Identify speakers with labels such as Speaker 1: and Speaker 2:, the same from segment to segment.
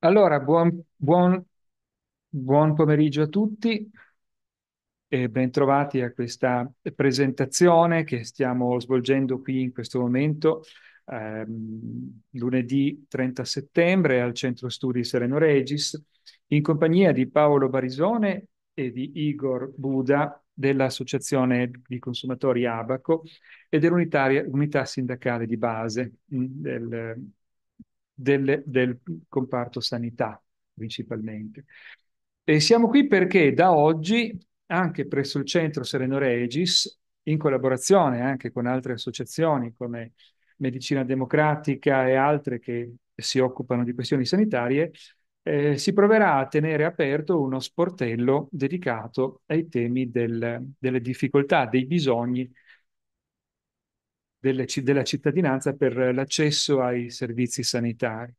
Speaker 1: Allora, buon, buon- buon pomeriggio a tutti e bentrovati a questa presentazione che stiamo svolgendo qui in questo momento, ehm, lunedì 30 settembre al Centro Studi Sereno Regis, in compagnia di Paolo Barisone e di Igor Buda dell'Associazione di Consumatori Abaco e dell'unità sindacale di base mm, del, del, del comparto sanità principalmente. E siamo qui perché da oggi anche presso il centro Sereno Regis, in collaborazione anche con altre associazioni come Medicina Democratica e altre che si occupano di questioni sanitarie, eh, si proverà a tenere aperto uno sportello dedicato ai temi del, delle difficoltà, dei bisogni delle, della cittadinanza per l'accesso ai servizi sanitari.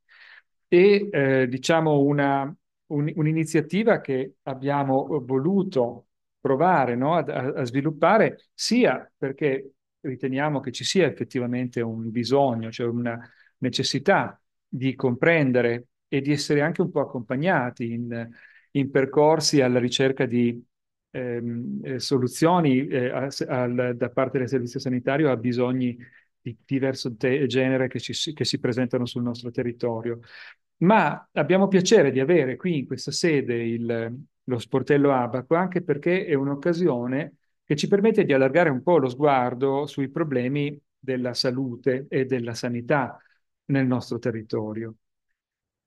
Speaker 1: E eh, diciamo una, un, un'iniziativa che abbiamo voluto provare no, a, a sviluppare sia perché riteniamo che ci sia effettivamente un bisogno, cioè una necessità di comprendere e di essere anche un po' accompagnati in, in percorsi alla ricerca di ehm, eh, soluzioni eh, a, al, da parte del servizio sanitario a bisogni di diverso te- genere che, ci, che si presentano sul nostro territorio. Ma abbiamo piacere di avere qui in questa sede il, lo sportello Abaco anche perché è un'occasione che ci permette di allargare un po' lo sguardo sui problemi della salute e della sanità nel nostro territorio.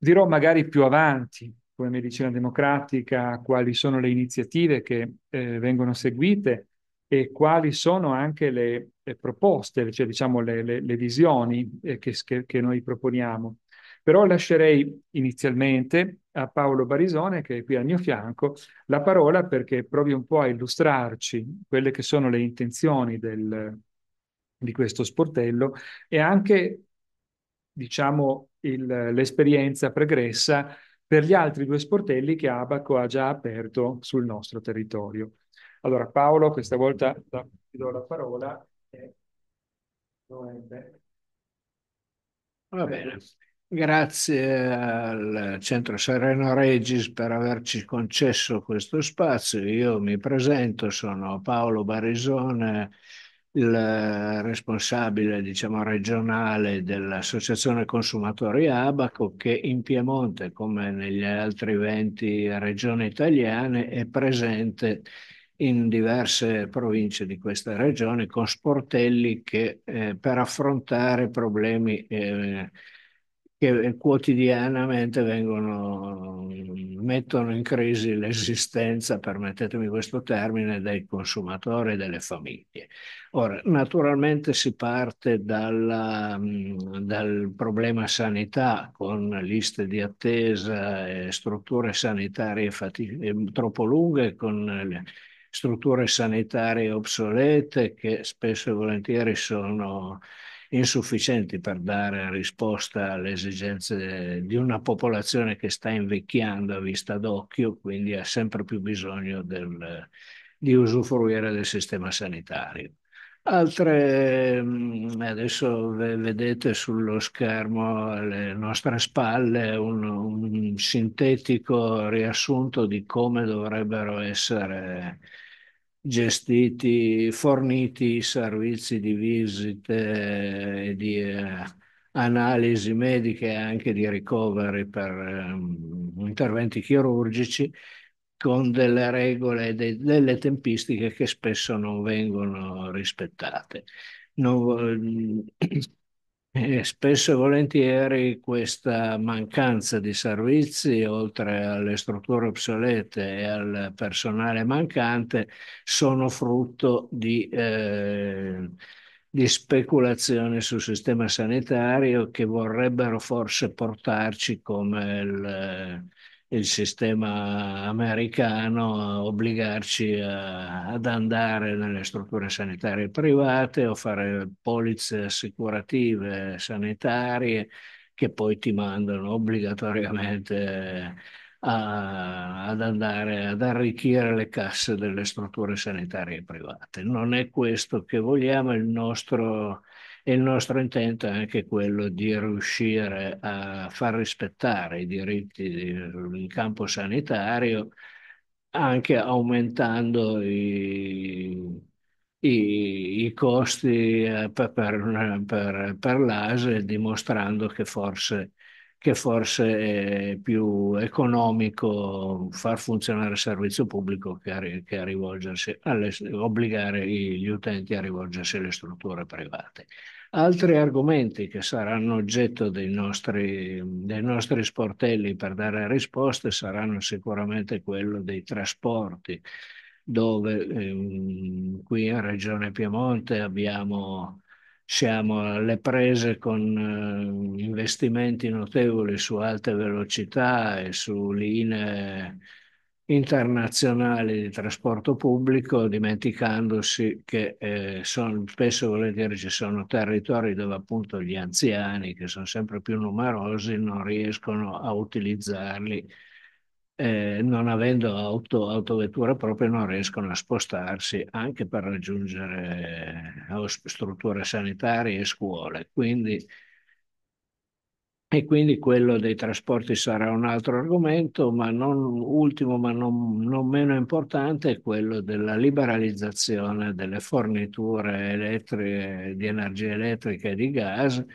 Speaker 1: Dirò magari più avanti, come medicina democratica, quali sono le iniziative che eh, vengono seguite e quali sono anche le, le proposte, cioè diciamo le, le, le visioni eh, che, che, noi proponiamo. Però lascerei inizialmente a Paolo Barisone, che è qui al mio fianco, la parola perché provi un po' a illustrarci quelle che sono le intenzioni del, di questo sportello e anche diciamo, il, l'esperienza pregressa per gli altri due sportelli che Abaco ha già aperto sul nostro territorio. Allora Paolo, questa volta ti do la parola
Speaker 2: Va bene. Grazie al Centro Sereno Regis per averci concesso questo spazio. Io mi presento, sono Paolo Barisone, il eh, responsabile diciamo, regionale dell'associazione consumatori Abaco che in Piemonte come negli altri 20 regioni italiane è presente in diverse province di questa regione con sportelli che eh, per affrontare problemi eh, che quotidianamente vengono, mettono in crisi l'esistenza, permettetemi questo termine, dei consumatori e delle famiglie. Ora, naturalmente si parte dalla, dal problema sanità con liste di attesa e strutture sanitarie fatic- troppo lunghe, con strutture sanitarie obsolete che spesso e volentieri sono insufficienti per dare risposta alle esigenze di una popolazione che sta invecchiando a vista d'occhio, quindi ha sempre più bisogno del, di usufruire del sistema sanitario. Altre, adesso vedete sullo schermo alle nostre spalle un, un sintetico riassunto di come dovrebbero essere gestiti, forniti servizi di visite e eh, di eh, analisi mediche e anche di ricoveri per eh, interventi chirurgici con delle regole e de delle tempistiche che spesso non vengono rispettate. Non, spesso e volentieri questa mancanza di servizi, oltre alle strutture obsolete e al personale mancante, sono frutto di, eh, di speculazioni sul sistema sanitario che vorrebbero forse portarci come il il sistema americano a obbligarci a, ad andare nelle strutture sanitarie private o fare polizze assicurative sanitarie che poi ti mandano obbligatoriamente a, ad andare ad arricchire le casse delle strutture sanitarie private. Non è questo che vogliamo, il nostro il nostro intento è anche quello di riuscire a far rispettare i diritti in campo sanitario anche aumentando i, i, i costi eh, per, per, per l'ASE dimostrando che forse che forse è più economico far funzionare il servizio pubblico che, a, che a rivolgersi alle, obbligare gli utenti a rivolgersi alle strutture private. Altri argomenti che saranno oggetto dei nostri, dei nostri sportelli per dare risposte saranno sicuramente quello dei trasporti, dove ehm, qui in Regione Piemonte abbiamo siamo alle prese con eh, investimenti notevoli su alte velocità e su linee internazionali di trasporto pubblico, dimenticandosi che eh, son, spesso volentieri ci sono territori dove appunto gli anziani, che sono sempre più numerosi, non riescono a utilizzarli eh, non avendo auto, autovettura proprio non riescono a spostarsi anche per raggiungere eh, strutture sanitarie e scuole. Quindi, e quindi quello dei trasporti sarà un altro argomento, ma non ultimo, ma non, non meno importante, è quello della liberalizzazione delle forniture elettriche, di energia elettrica e di gas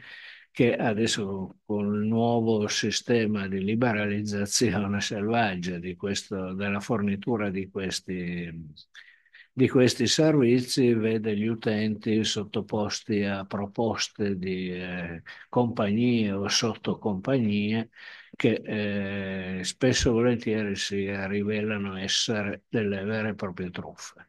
Speaker 2: che adesso con il nuovo sistema di liberalizzazione selvaggia di questo, della fornitura di questi, di questi, servizi vede gli utenti sottoposti a proposte di eh, compagnie o sottocompagnie che eh, spesso e volentieri si rivelano essere delle vere e proprie truffe.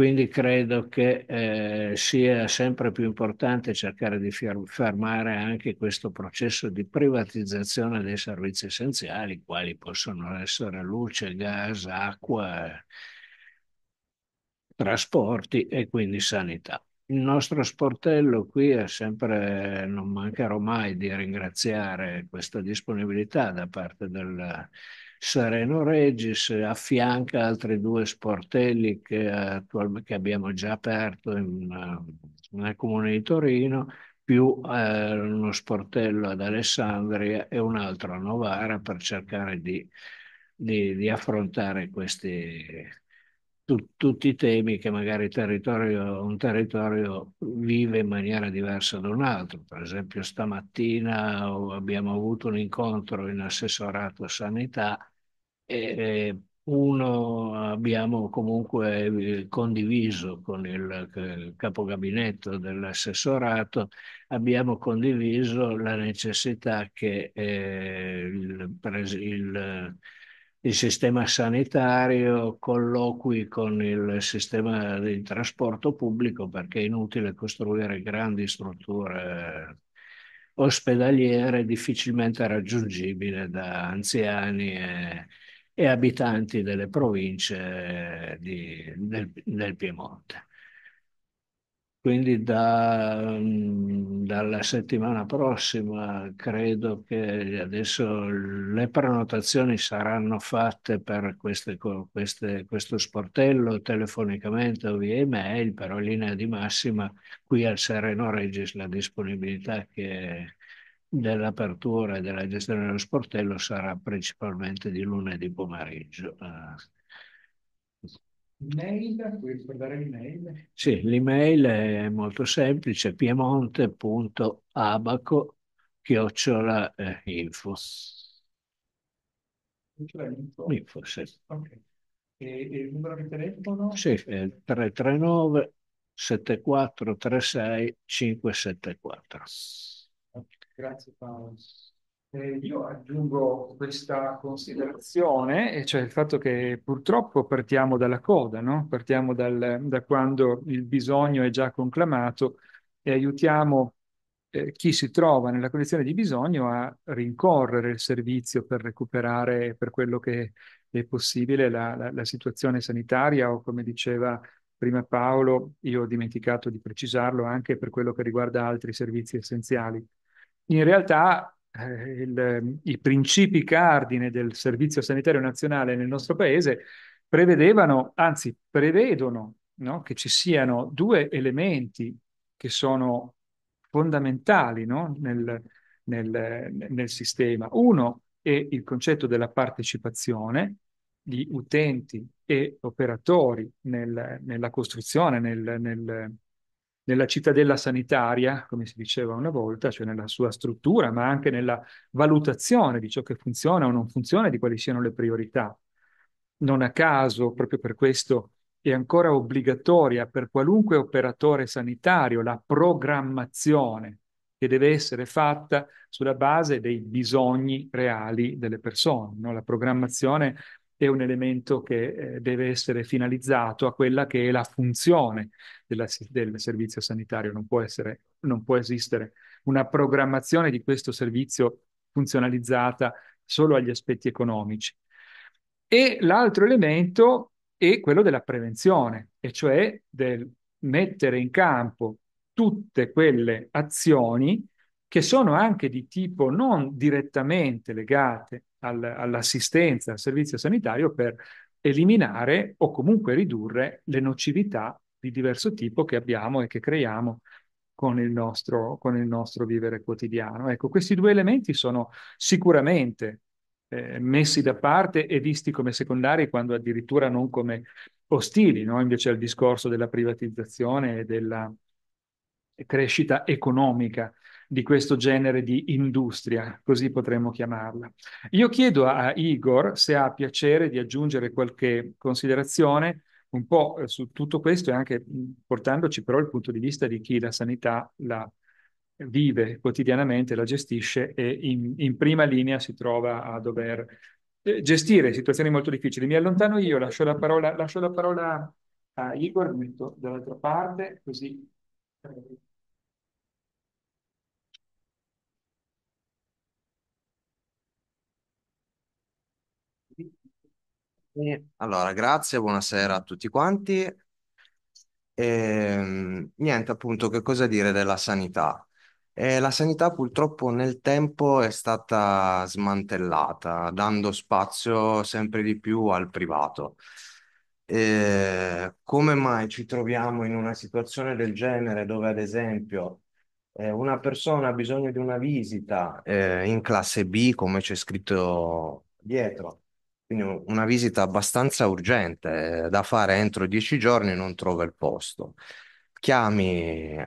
Speaker 2: Quindi credo che eh, sia sempre più importante cercare di fermare anche questo processo di privatizzazione dei servizi essenziali, quali possono essere luce, gas, acqua, trasporti e quindi sanità. Il nostro sportello qui è sempre, non mancherò mai di ringraziare questa disponibilità da parte del Sereno Regis eh, affianca altri due sportelli che, eh, che abbiamo già aperto in, eh, nel comune di Torino, più eh, uno sportello ad Alessandria e un altro a Novara per cercare di, di, di affrontare questi, tu, tutti i temi che magari territorio, un territorio vive in maniera diversa da un altro. Per esempio stamattina abbiamo avuto un incontro in assessorato sanità e uno abbiamo comunque eh, condiviso con il capogabinetto dell'assessorato, abbiamo condiviso la necessità che eh, il, il il sistema sanitario, colloqui con il sistema di trasporto pubblico perché è inutile costruire grandi strutture ospedaliere difficilmente raggiungibili da anziani e, e abitanti delle province di, del, del Piemonte. Quindi da, mm, dalla settimana prossima credo che adesso le prenotazioni saranno fatte per queste, queste, questo sportello telefonicamente o via email, però in linea di massima qui al Sereno Regis la disponibilità dell'apertura e della gestione dello sportello sarà principalmente di lunedì pomeriggio. Eh.
Speaker 1: Mail, puoi ricordare l'email?
Speaker 2: Sì, l'email è molto semplice, piemonte.abaco eh, chiocciola info.
Speaker 1: Info. info sì. e, e, il numero di telefono?
Speaker 2: Sì, è 339 7436 574.
Speaker 1: grazie Paolo. Eh, io aggiungo questa considerazione, e cioè il fatto che purtroppo partiamo dalla coda, no? partiamo dal, da quando il bisogno è già conclamato e aiutiamo eh, chi si trova nella condizione di bisogno a rincorrere il servizio per recuperare per quello che è possibile la, la, la situazione sanitaria o come diceva prima Paolo, io ho dimenticato di precisarlo anche per quello che riguarda altri servizi essenziali. In realtà eh, il, ehm, i principi cardine del Servizio Sanitario Nazionale nel nostro paese prevedevano, anzi prevedono, no? che ci siano due elementi che sono fondamentali no? nel, nel, nel sistema. Uno è il concetto della partecipazione, di utenti e operatori nel, nella costruzione, nel, nel, nella cittadella sanitaria, come si diceva una volta, cioè nella sua struttura, ma anche nella valutazione di ciò che funziona o non funziona e di quali siano le priorità. Non a caso, proprio per questo, è ancora obbligatoria per qualunque operatore sanitario la programmazione che deve essere fatta sulla base dei bisogni reali delle persone. No? La programmazione è un elemento che eh, deve essere finalizzato a quella che è la funzione della, del servizio sanitario. Non può, essere, non può esistere una programmazione di questo servizio funzionalizzata solo agli aspetti economici. E l'altro elemento è quello della prevenzione, e cioè del mettere in campo tutte quelle azioni che sono anche di tipo non direttamente legate al, all'assistenza, al servizio sanitario per eliminare o comunque ridurre le nocività di diverso tipo che abbiamo e che creiamo con il nostro, con il nostro vivere quotidiano. Ecco, questi due elementi sono sicuramente eh, messi da parte e visti come secondari quando addirittura non come ostili, no? invece al discorso della privatizzazione e della crescita economica di questo genere di industria, così potremmo chiamarla. Io chiedo a Igor se ha piacere di aggiungere qualche considerazione un po' eh, su tutto questo e anche portandoci però il punto di vista di chi la sanità la vive quotidianamente, la gestisce e in, in prima linea si trova a dover eh, gestire situazioni molto difficili. Mi allontano io, lascio la parola, lascio la parola a Igor, metto dall'altra parte, così
Speaker 3: Allora, grazie, buonasera a tutti quanti. Ehm, niente, appunto, che cosa dire della sanità? Eh, la sanità purtroppo nel tempo è stata smantellata, dando spazio sempre di più al privato. Eh, come mai ci troviamo in una situazione del genere dove, ad esempio, eh, una persona ha bisogno di una visita eh, in classe B, come c'è scritto dietro? Quindi una visita abbastanza urgente eh, da fare entro dieci giorni, non trova il posto. Chiami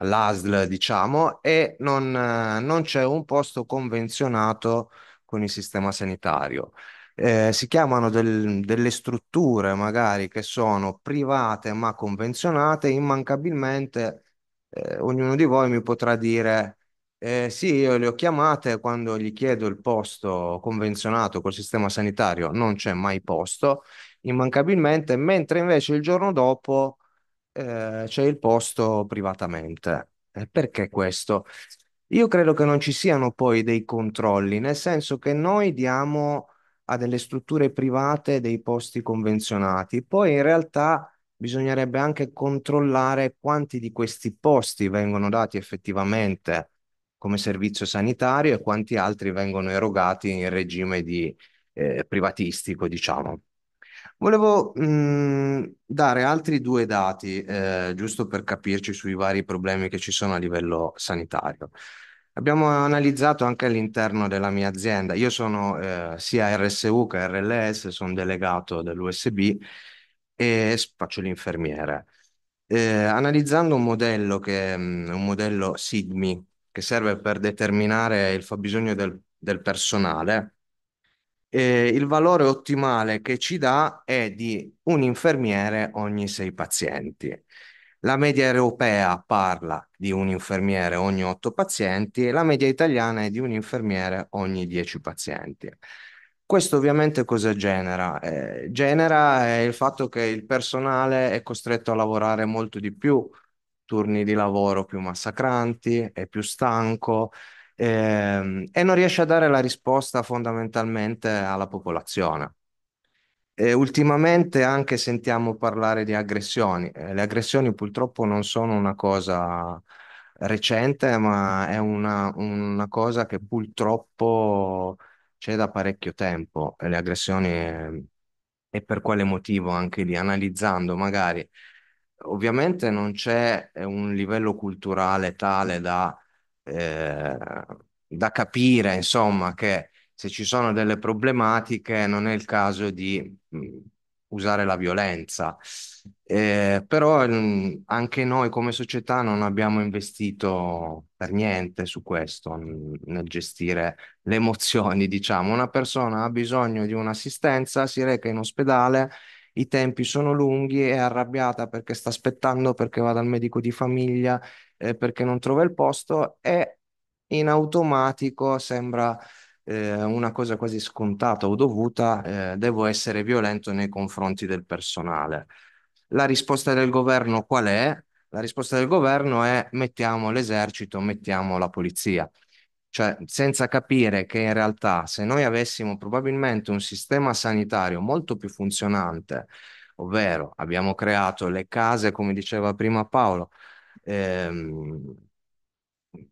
Speaker 3: l'ASL, diciamo, e non, eh, non c'è un posto convenzionato con il sistema sanitario. Eh, si chiamano del, delle strutture magari che sono private ma convenzionate, immancabilmente eh, ognuno di voi mi potrà dire eh, sì, io le ho chiamate quando gli chiedo il posto convenzionato col sistema sanitario, non c'è mai posto, immancabilmente, mentre invece il giorno dopo eh, c'è il posto privatamente. Eh, perché questo? Io credo che non ci siano poi dei controlli, nel senso che noi diamo a delle strutture private dei posti convenzionati, poi in realtà bisognerebbe anche controllare quanti di questi posti vengono dati effettivamente come servizio sanitario e quanti altri vengono erogati in regime di, eh, privatistico, diciamo. Volevo mh, mm, dare altri due dati, eh, giusto per capirci sui vari problemi che ci sono a livello sanitario. Abbiamo analizzato anche all'interno della mia azienda, io sono eh, sia RSU che RLS, sono delegato dell'USB e faccio l'infermiere. Eh, analizzando un modello che è mm, un modello SIDMI, che serve per determinare il fabbisogno del, del personale, eh, il valore ottimale che ci dà è di un infermiere ogni sei pazienti. La media europea parla di un infermiere ogni otto pazienti e la media italiana è di un infermiere ogni dieci pazienti. Questo ovviamente cosa genera? Eh, genera eh, il fatto che il personale è costretto a lavorare molto di più turni di lavoro più massacranti, è più stanco ehm, e non riesce a dare la risposta fondamentalmente alla popolazione. E ultimamente anche sentiamo parlare di aggressioni. Eh, le aggressioni purtroppo non sono una cosa recente, ma è una, una cosa che purtroppo c'è da parecchio tempo. Le aggressioni eh, e per quale motivo anche lì, analizzando magari ovviamente non c'è eh, un livello culturale tale da, eh, da capire, insomma, che se ci sono delle problematiche non è il caso di mm, usare la violenza. Eh, però mm, anche noi come società non abbiamo investito per niente su questo, mm, nel gestire le emozioni, diciamo. Una persona ha bisogno di un'assistenza, si reca in ospedale i tempi sono lunghi, è arrabbiata perché sta aspettando, perché va dal medico di famiglia, eh, perché non trova il posto e in automatico sembra eh, una cosa quasi scontata o dovuta, eh, devo essere violento nei confronti del personale. La risposta del governo qual è? La risposta del governo è mettiamo l'esercito, mettiamo la polizia. Cioè, senza capire che in realtà se noi avessimo probabilmente un sistema sanitario molto più funzionante, ovvero abbiamo creato le case, come diceva prima Paolo, ehm,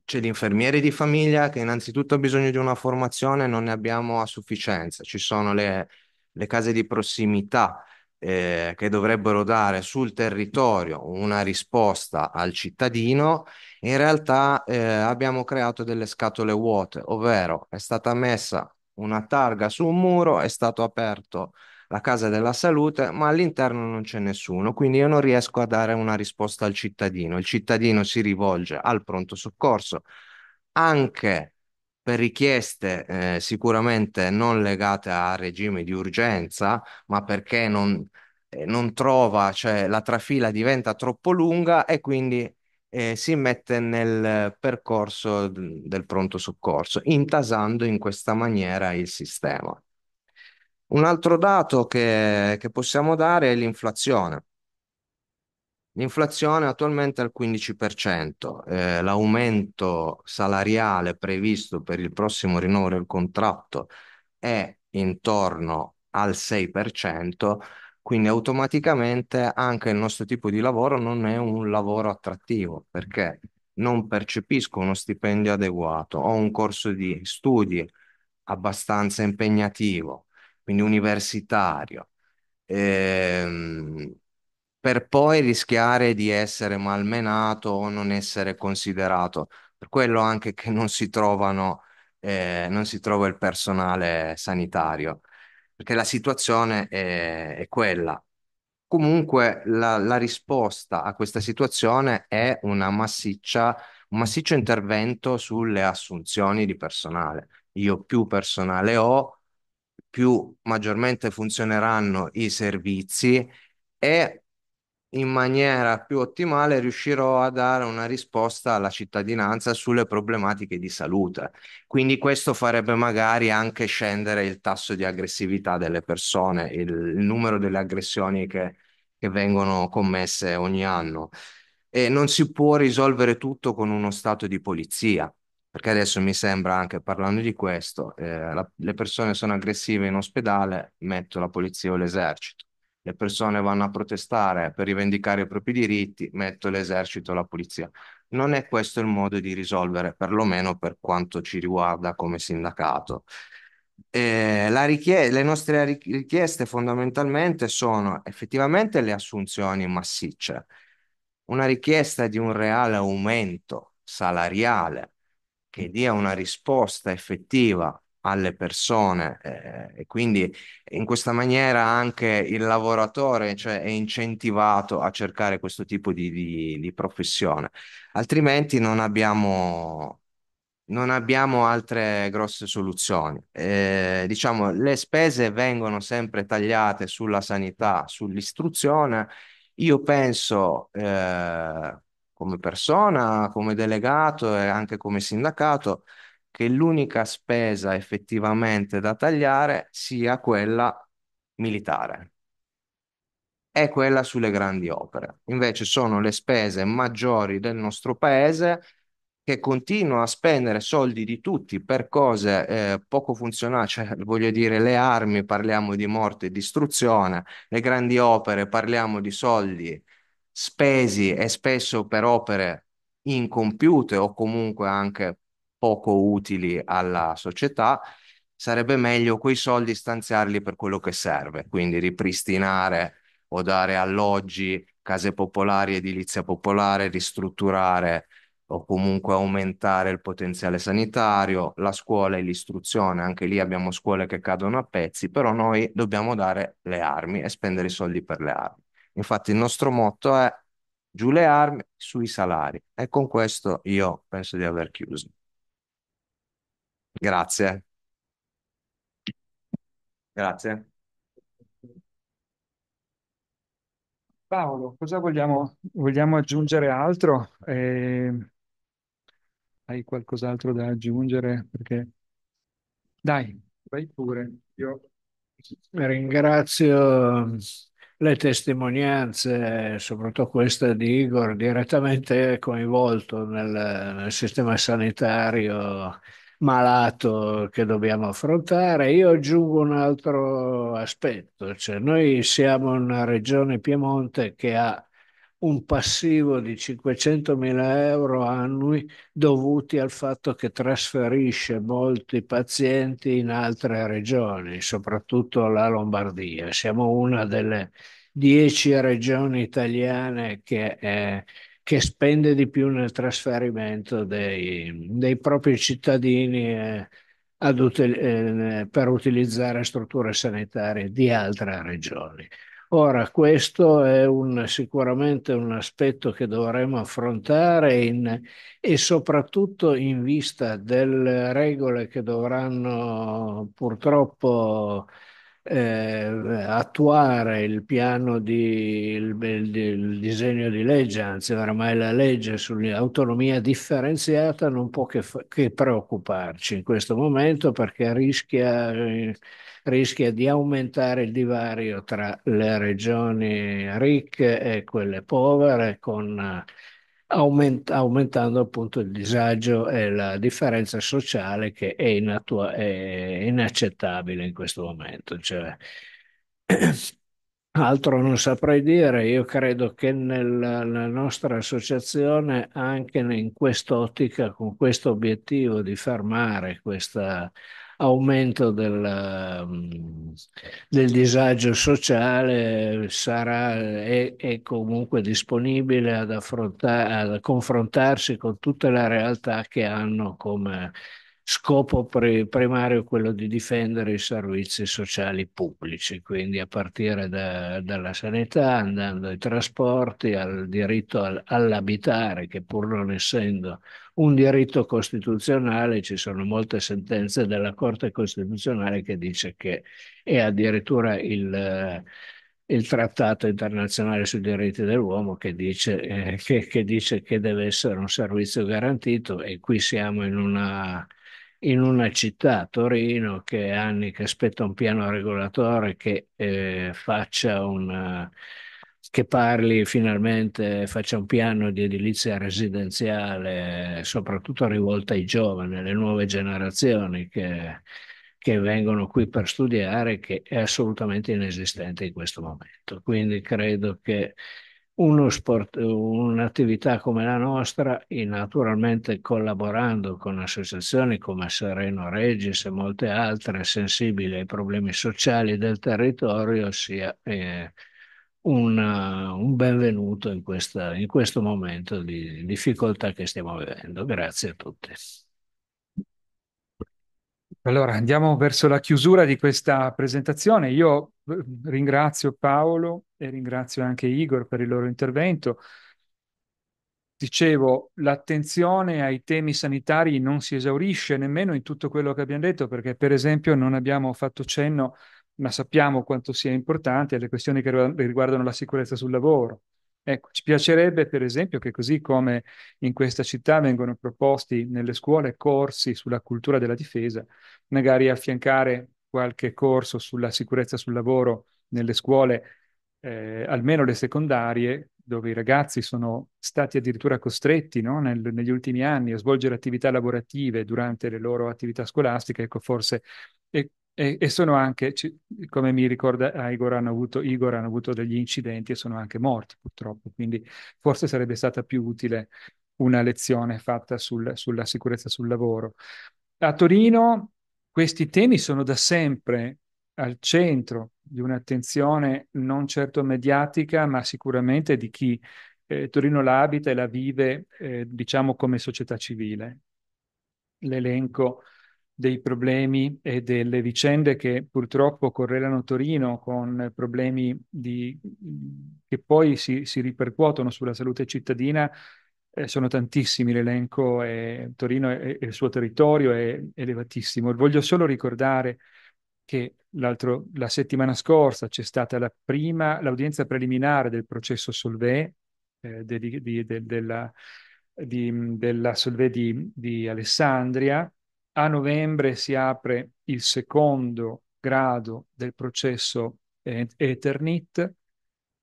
Speaker 3: c'è l'infermiere di famiglia che innanzitutto ha bisogno di una formazione, non ne abbiamo a sufficienza, ci sono le, le case di prossimità eh, che dovrebbero dare sul territorio una risposta al cittadino, in realtà eh, abbiamo creato delle scatole vuote, ovvero è stata messa una targa su un muro, è stato aperto la casa della salute, ma all'interno non c'è nessuno, quindi io non riesco a dare una risposta al cittadino. Il cittadino si rivolge al pronto soccorso anche per richieste eh, sicuramente non legate a regime di urgenza, ma perché non, eh, non trova, cioè la trafila diventa troppo lunga e quindi eh, si mette nel percorso del pronto soccorso, intasando in questa maniera il sistema. Un altro dato che, che possiamo dare è l'inflazione. L'inflazione attualmente è al 15%, eh, l'aumento salariale previsto per il prossimo rinnovo del contratto è intorno al 6%, quindi automaticamente anche il nostro tipo di lavoro non è un lavoro attrattivo perché non percepisco uno stipendio adeguato, ho un corso di studi abbastanza impegnativo, quindi universitario. Ehm, per poi rischiare di essere malmenato o non essere considerato. Per quello anche che non si trovano, eh, non si trova il personale sanitario, perché la situazione è, è quella. Comunque la, la, risposta a questa situazione è una massiccia, un massiccio intervento sulle assunzioni di personale. Io più personale ho, più maggiormente funzioneranno i servizi e in maniera più ottimale riuscirò a dare una risposta alla cittadinanza sulle problematiche di salute. Quindi questo farebbe magari anche scendere il tasso di aggressività delle persone, il, il numero delle aggressioni che, che vengono commesse ogni anno. E non si può risolvere tutto con uno stato di polizia perché adesso mi sembra anche parlando di questo, eh, la, le persone sono aggressive in ospedale, metto la polizia o l'esercito le persone vanno a protestare per rivendicare i propri diritti, metto l'esercito la polizia. Non è questo il modo di risolvere, perlomeno per quanto ci riguarda come sindacato. Eh, richie- le nostre richieste fondamentalmente sono effettivamente le assunzioni massicce, una richiesta di un reale aumento salariale che dia una risposta effettiva alle persone eh, e quindi in questa maniera anche il lavoratore cioè, è incentivato a cercare questo tipo di, di, di professione, altrimenti non abbiamo, non abbiamo altre grosse soluzioni. Eh, diciamo, le spese vengono sempre tagliate sulla sanità, sull'istruzione. Io penso, eh, come persona, come delegato e anche come sindacato, che l'unica spesa effettivamente da tagliare sia quella militare è quella sulle grandi opere. Invece sono le spese maggiori del nostro paese che continua a spendere soldi di tutti per cose eh, poco funzionali, cioè voglio dire le armi parliamo di morte e distruzione, le grandi opere parliamo di soldi spesi e spesso per opere incompiute o comunque anche poco utili alla società, sarebbe meglio quei soldi stanziarli per quello che serve, quindi ripristinare o dare alloggi, case popolari, edilizia popolare, ristrutturare o comunque aumentare il potenziale sanitario, la scuola e l'istruzione, anche lì abbiamo scuole che cadono a pezzi, però noi dobbiamo dare le armi e spendere i soldi per le armi. Infatti il nostro motto è giù le armi sui salari e con questo io penso di aver chiuso. Grazie,
Speaker 1: grazie. Paolo, cosa vogliamo, vogliamo aggiungere altro? Eh,
Speaker 2: hai qualcos'altro da aggiungere? Perché... Dai,
Speaker 1: vai pure. Io...
Speaker 2: Ringrazio le testimonianze, soprattutto questa di Igor, direttamente coinvolto nel, nel sistema sanitario malato che dobbiamo affrontare. Io aggiungo un altro aspetto, cioè noi siamo una regione Piemonte che ha un passivo di 500.000 euro annui dovuti al fatto che trasferisce molti pazienti in altre regioni, soprattutto la Lombardia. Siamo una delle dieci regioni italiane che... Eh, che spende di più nel trasferimento dei, dei propri cittadini eh, util eh, per utilizzare strutture sanitarie di altre regioni. Ora, questo è un, sicuramente un aspetto che dovremo affrontare in, e soprattutto in vista delle regole che dovranno purtroppo eh, attuare il piano di il, il, il, disegno di legge, anzi oramai la legge sull'autonomia differenziata non può che, che preoccuparci in questo momento perché rischia, eh, rischia, di aumentare il divario tra le regioni ricche e quelle povere con aumenta, aumentando appunto il disagio e la differenza sociale che è, inatua- è inaccettabile in questo momento. Cioè, Altro non saprei dire, io credo che nella, nella nostra associazione, anche in quest'ottica, con questo obiettivo di fermare questa aumento del, ehm, del disagio sociale sarà, è, è comunque disponibile ad, ad confrontarsi con tutta la realtà che hanno come scopo pre- primario quello di difendere i servizi sociali pubblici, quindi a partire da, dalla sanità, andando ai trasporti, al diritto al, all'abitare, che pur non essendo un diritto costituzionale, ci sono molte sentenze della Corte Costituzionale che dice che è addirittura il il trattato internazionale sui diritti dell'uomo che dice, eh, che, che dice, che, deve essere un servizio garantito e qui siamo in una in una città, Torino, che anni che aspetta un piano regolatore che eh, faccia una che parli finalmente, faccia un piano di edilizia residenziale, soprattutto rivolta ai giovani, alle nuove generazioni che, che vengono qui per studiare, che è assolutamente inesistente in questo momento. Quindi credo che uno sport, un'attività come la nostra, e naturalmente collaborando con associazioni come Sereno Regis e molte altre sensibili ai problemi sociali del territorio, sia eh, una, un benvenuto in, questa, in, questo momento di difficoltà che stiamo vivendo. Grazie a tutti.
Speaker 1: Allora andiamo verso la chiusura di questa presentazione. Io Ringrazio Paolo e ringrazio anche Igor per il loro intervento. Dicevo, l'attenzione ai temi sanitari non si esaurisce nemmeno in tutto quello che abbiamo detto, perché per esempio non abbiamo fatto cenno, ma sappiamo quanto sia importante, alle questioni che riguardano la sicurezza sul lavoro. Ecco, ci piacerebbe per esempio che così come in questa città vengono proposti nelle scuole corsi sulla cultura della difesa, magari affiancare qualche corso sulla sicurezza sul lavoro nelle scuole, eh, almeno le secondarie, dove i ragazzi sono stati addirittura costretti no, nel, negli ultimi anni a svolgere attività lavorative durante le loro attività scolastiche, ecco forse, e, e, e sono anche, come mi ricorda Igor hanno, avuto, Igor, hanno avuto degli incidenti e sono anche morti purtroppo, quindi forse sarebbe stata più utile una lezione fatta sul, sulla sicurezza sul lavoro. A Torino questi temi sono da sempre al centro di un'attenzione non certo mediatica, ma sicuramente di chi eh, Torino la abita e la vive, eh, diciamo, come società civile. L'elenco dei problemi e delle vicende che purtroppo correlano Torino con problemi di, che poi si, si ripercuotono sulla salute cittadina eh, sono tantissimi, l'elenco eh, è, Torino e il suo territorio è elevatissimo. Voglio solo ricordare che la settimana scorsa c'è stata la prima, l'audienza preliminare del processo Solvè, eh, di, di, de, della, di, mm, della Solvay di, di Alessandria. A novembre si apre il secondo grado del processo eh, Eternit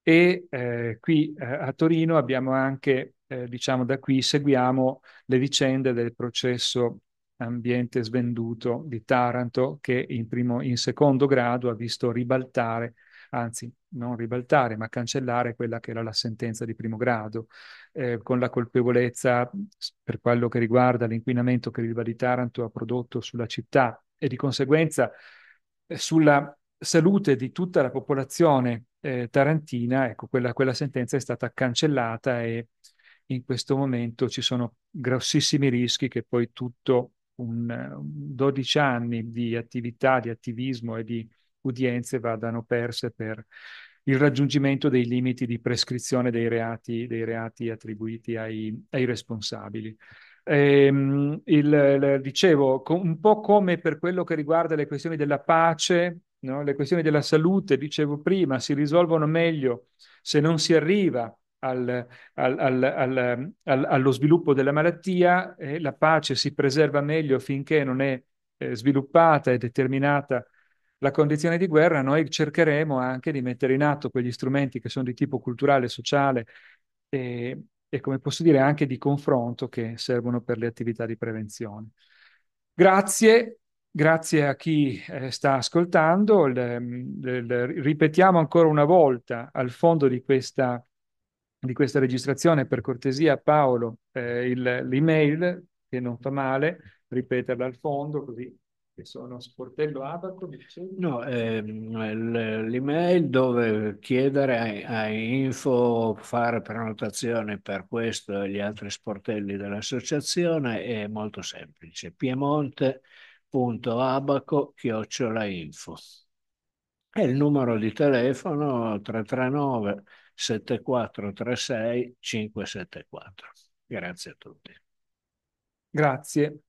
Speaker 1: e eh, qui eh, a Torino abbiamo anche eh, diciamo da qui seguiamo le vicende del processo ambiente svenduto di Taranto che in, primo, in secondo grado ha visto ribaltare anzi non ribaltare, ma cancellare quella che era la sentenza di primo grado, eh, con la colpevolezza per quello che riguarda l'inquinamento che l'Ilva di Taranto ha prodotto sulla città e di conseguenza eh, sulla salute di tutta la popolazione eh, tarantina, ecco, quella, quella, sentenza è stata cancellata e in questo momento ci sono grossissimi rischi che poi tutto un 12 anni di attività, di attivismo e di udienze vadano perse per il raggiungimento dei limiti di prescrizione dei reati, dei reati attribuiti ai, ai responsabili. Ehm, il, il, dicevo, un po' come per quello che riguarda le questioni della pace, no? le questioni della salute, dicevo prima, si risolvono meglio se non si arriva al, al, al, allo sviluppo della malattia, eh, la pace si preserva meglio finché non è eh, sviluppata e determinata la condizione di guerra, noi cercheremo anche di mettere in atto quegli strumenti che sono di tipo culturale, sociale e, e come posso dire anche di confronto che servono per le attività di prevenzione. Grazie, grazie a chi eh, sta ascoltando. Le, le, le, ripetiamo ancora una volta al fondo di questa di questa registrazione, per cortesia Paolo, eh, l'email, che
Speaker 2: non fa male, ripeterla al fondo così che sono sportello
Speaker 1: abaco no
Speaker 2: ehm, l'email dove chiedere a, a, info fare prenotazione per questo e gli altri sportelli dell'associazione è molto semplice piemonte.abaco chiocciola info e il numero di telefono 339 7436 574. Grazie a tutti.
Speaker 1: Grazie.